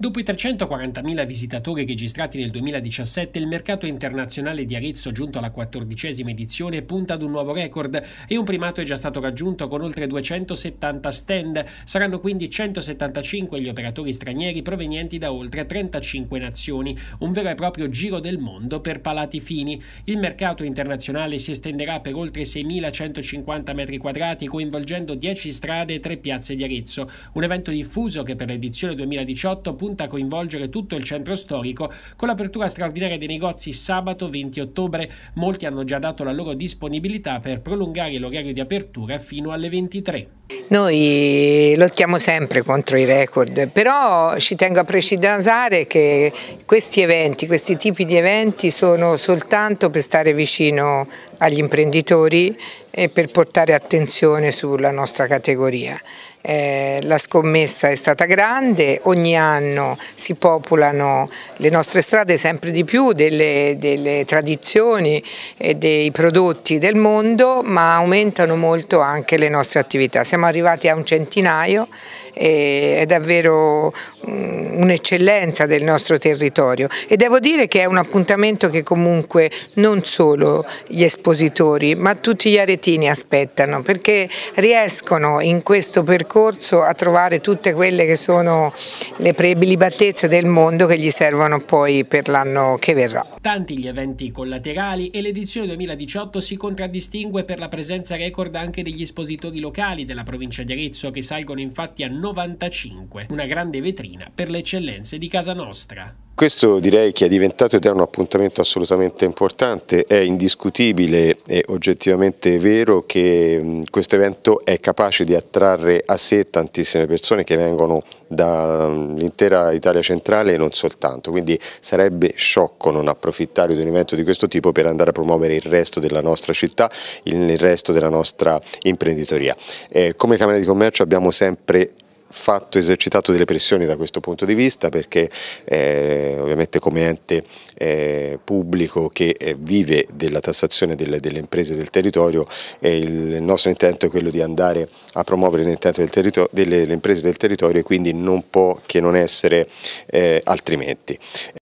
Dopo i 340.000 visitatori registrati nel 2017, il mercato internazionale di Arezzo, giunto alla quattordicesima edizione, punta ad un nuovo record e un primato è già stato raggiunto con oltre 270 stand. Saranno quindi 175 gli operatori stranieri provenienti da oltre 35 nazioni, un vero e proprio giro del mondo per palati fini. Il mercato internazionale si estenderà per oltre 6.150 metri quadrati, coinvolgendo 10 strade e 3 piazze di Arezzo, un evento diffuso che per l'edizione 2018 punta punta a coinvolgere tutto il centro storico con l'apertura straordinaria dei negozi sabato 20 ottobre. Molti hanno già dato la loro disponibilità per prolungare l'orario di apertura fino alle 23. Noi lottiamo sempre contro i record, però ci tengo a precisare che questi eventi, questi tipi di eventi sono soltanto per stare vicino agli imprenditori e per portare attenzione sulla nostra categoria. Eh, la scommessa è stata grande, ogni anno si popolano le nostre strade sempre di più delle, delle tradizioni e dei prodotti del mondo, ma aumentano molto anche le nostre attività. Siamo arrivati a un centinaio, è davvero mm, un'eccellenza del nostro territorio e devo dire che è un appuntamento che comunque non solo gli espositori ma tutti gli aretini aspettano perché riescono in questo percorso a trovare tutte quelle che sono le prelibatezze del mondo che gli servono poi per l'anno che verrà. Tanti gli eventi collaterali e l'edizione 2018 si contraddistingue per la presenza record anche degli espositori locali della provincia provincia di Arezzo che salgono infatti a 95, una grande vetrina per le eccellenze di casa nostra. Questo direi che è diventato ed è un appuntamento assolutamente importante, è indiscutibile e oggettivamente vero che mm, questo evento è capace di attrarre a sé tantissime persone che vengono dall'intera mm, Italia centrale e non soltanto, quindi sarebbe sciocco non approfittare di un evento di questo tipo per andare a promuovere il resto della nostra città, il resto della nostra imprenditoria. Eh, come Camera di Commercio abbiamo sempre fatto, esercitato delle pressioni da questo punto di vista perché eh, ovviamente come ente eh, pubblico che eh, vive della tassazione delle, delle imprese del territorio eh, il nostro intento è quello di andare a promuovere l'intento delle, delle imprese del territorio e quindi non può che non essere eh, altrimenti.